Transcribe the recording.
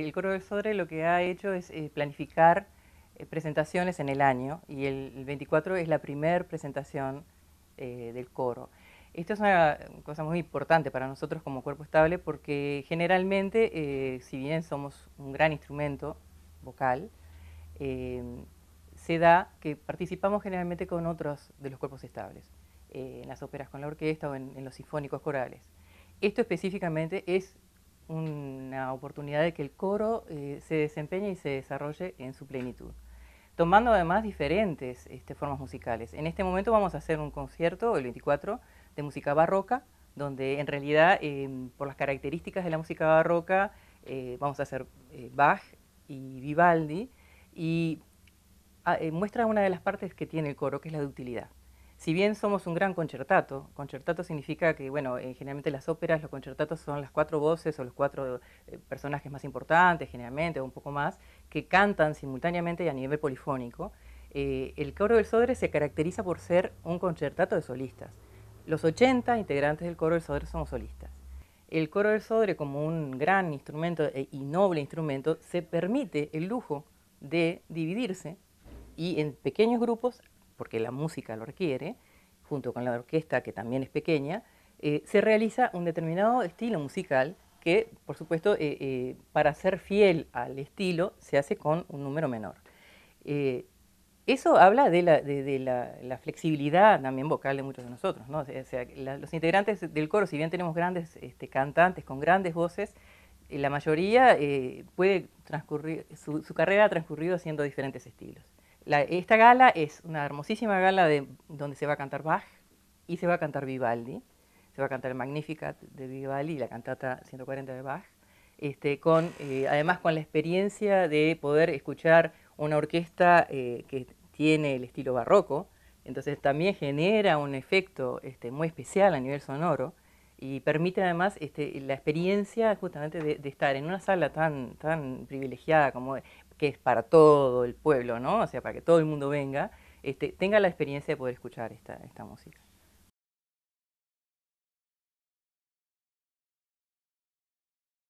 el Coro del Sodre lo que ha hecho es eh, planificar eh, presentaciones en el año y el, 24 es la primera presentación eh, del coro. Esto es una cosa muy importante para nosotros como cuerpo estable porque generalmente, si bien somos un gran instrumento vocal, se da que participamos generalmente con otros de los cuerpos estables, en las óperas con la orquesta o en, en los sinfónicos corales. Esto específicamente es un oportunidad de que el coro eh, se desempeñe y se desarrolle en su plenitud, tomando además diferentes este, formas musicales. En este momento vamos a hacer un concierto, el 24, de música barroca, donde en realidad, eh, por las características de la música barroca, eh, vamos a hacer Bach y Vivaldi, y ah, muestra una de las partes que tiene el coro, que es la de utilidad si bien somos un gran concertato, concertato significa que, bueno, eh, generalmente las óperas, los concertatos son las cuatro voces o los cuatro eh, personajes más importantes, generalmente, o un poco más, que cantan simultáneamente y a nivel polifónico. Eh, el coro del Sodre se caracteriza por ser un concertato de solistas. Los 80 integrantes del coro del Sodre somos solistas. El coro del Sodre, como un gran instrumento y noble instrumento, se permite el lujo de dividirse y en pequeños grupos porque la música lo requiere, junto con la orquesta que también es pequeña, eh, se realiza un determinado estilo musical que, por supuesto, eh, eh, para ser fiel al estilo se hace con un número menor. eso habla de, la, flexibilidad también vocal de muchos de nosotros. los integrantes del coro, si bien tenemos grandes este, cantantes con grandes voces, la mayoría puede transcurrir, su, su carrera ha transcurrido haciendo diferentes estilos esta gala es una hermosísima gala donde se va a cantar Bach y se va a cantar Vivaldi. Se va a cantar el Magnificat de Vivaldi la cantata 140 de Bach. Este, con, eh, además con la experiencia de poder escuchar una orquesta eh, que tiene el estilo barroco, entonces también genera un efecto este, muy especial a nivel sonoro y permite además este, la experiencia justamente de, estar en una sala tan, tan privilegiada como e, que es para todo el pueblo, ¿no? O sea, para que todo el mundo venga, este, tenga la experiencia de poder escuchar esta, esta música.